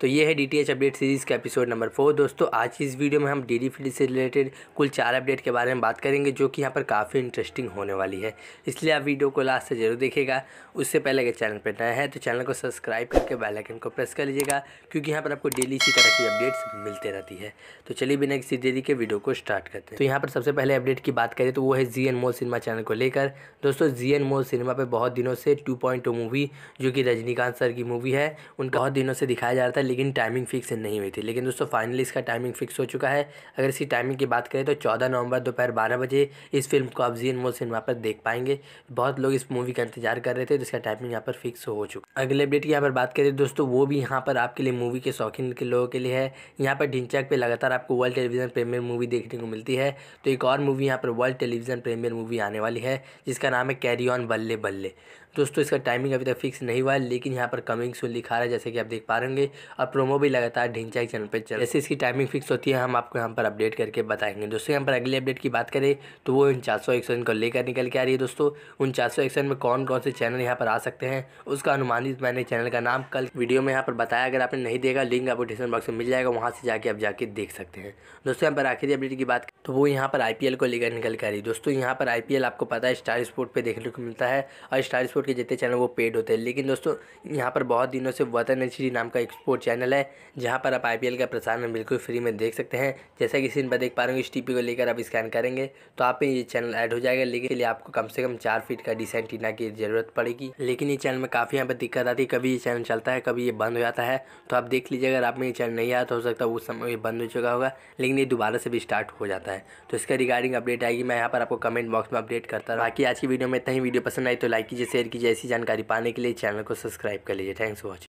तो ये है D T H update series का एपिसोड नंबर फोर दोस्तों आज की इस वीडियो में हम डेली फील्ड से रिलेटेड कुल चार अपडेट के बारे में बात करेंगे जो कि यहाँ पर काफ़ी इंटरेस्टिंग होने वाली है इसलिए आप वीडियो को लास्ट से जरूर देखेगा उससे पहले अगर चैनल पर नया है तो चैनल को सब्सक्राइब करके बेलाइकन को प्रेस कर लीजिएगा क्योंकि यहाँ पर आपको डेली इसी तरह की अपडेट्स मिलते रहती है तो चलिए बिना किसी देरी के वीडियो को स्टार्ट करते हैं तो यहाँ पर सबसे पहले अपडेट की बात करें तो वो है G N mall cinema channel को लेकर दोस्तों जी एन मोल सिनेमा पर बहुत दिनों से टू पॉइंट मूवी जो कि रजनीकांत सर की मूवी है उनका बहुत दिनों से दिखाया जा रहा था लेकिन टाइमिंग फिक्स नहीं हुई थी लेकिन दोस्तों फाइनली इसका टाइमिंग फिक्स हो चुका है अगर इसकी टाइमिंग की बात करें तो चौदह नवंबर दोपहर बारह बजे इस फिल्म को आप जी एन मोल सिनेमा पर देख पाएंगे बहुत लोग इस मूवी का इंतजार कर रहे थे जिसका तो टाइमिंग यहाँ पर फिक्स हो चुका अगले अपडेट की यहाँ पर बात करें तो दोस्तों वो भी यहाँ पर आपके लिए मूवी के शौकीन के लोगों के लिए है यहाँ पर ढिंचक पर लगातार आपको वर्ल्ड टेलीविजन प्रीमियर मूवी देखने को मिलती है तो एक और मूवी यहाँ पर वर्ल्ड टेलीविजन प्रीमियर मूवी आने वाली है जिसका नाम है कैरी ऑन बल्ले बल्ले दोस्तों इसका टाइमिंग अभी तक फिक्स नहीं हुआ है लेकिन यहाँ पर कमिंग सुन लिखा रहा है जैसे कि आप देख पा रहे होंगे और प्रोमो भी लगातार ढिंचा चैनल पर चल जैसे इसकी टाइमिंग फिक्स होती है हम आपको यहाँ पर अपडेट करके बताएंगे दोस्तों यहाँ पर अगली अपडेट की बात करें तो वो उन चार एक्शन को लेकर निकल के आ रही है दोस्तों उन चार एक्शन में कौन कौन से चैनल यहाँ पर आ सकते हैं उसका अनुमानित मैंने चैनल का नाम कल वीडियो में यहाँ पर बताया अगर आपने नहीं देगा लिंक आपको डिस्क्रिप्शन बॉक्स में मिल जाएगा वहाँ से जाके आप जाके देख सकते हैं दोस्तों यहाँ पर आखिरी अपडेट की बात तो वो यहाँ पर आई को लेकर निकल के आ रही है दोस्तों यहाँ पर आई आपको पता है स्टार स्पोर्ट पर देखने को मिलता है और स्टार स्पोर्ट के जितने चैनल वो पेड होते हैं लेकिन दोस्तों यहाँ पर बहुत दिनों से वतन एच नाम का एक स्पोर्ट चैनल है जहाँ पर आप आई का प्रसारण बिल्कुल फ्री में देख सकते हैं जैसा कि सीन पर देख पा रहे हो इस टी को लेकर आप स्कैन करेंगे तो आप ये चैनल ऐड हो जाएगा लेकिन लिए आपको कम से कम चार फीट का डिसेंट टीना की ज़रूरत पड़ेगी लेकिन ये चैनल में काफ़ी यहाँ पर दिक्कत आती है कभी ये चैनल चलता है कभी ये बंद हो जाता है तो आप देख लीजिए अगर आप में ये चैनल नहीं आया तो हो सकता है उस समय ये बंद हो चुका होगा लेकिन ये दोबारा से भी स्टार्ट हो जाता है तो इसका रिगार्डिंग अपडेट आएगी मैं यहाँ पर आपको कमेंट बॉक्स में अपडेट करता रहा बाकी आज की वीडियो में इतना ही वीडियो पसंद आई तो लाइक कीजिए शेयर कीजिए ऐसी जानकारी पाने के लिए चैनल को सब्सक्राइब कर लीजिए थैंक्स फॉर वॉचिंग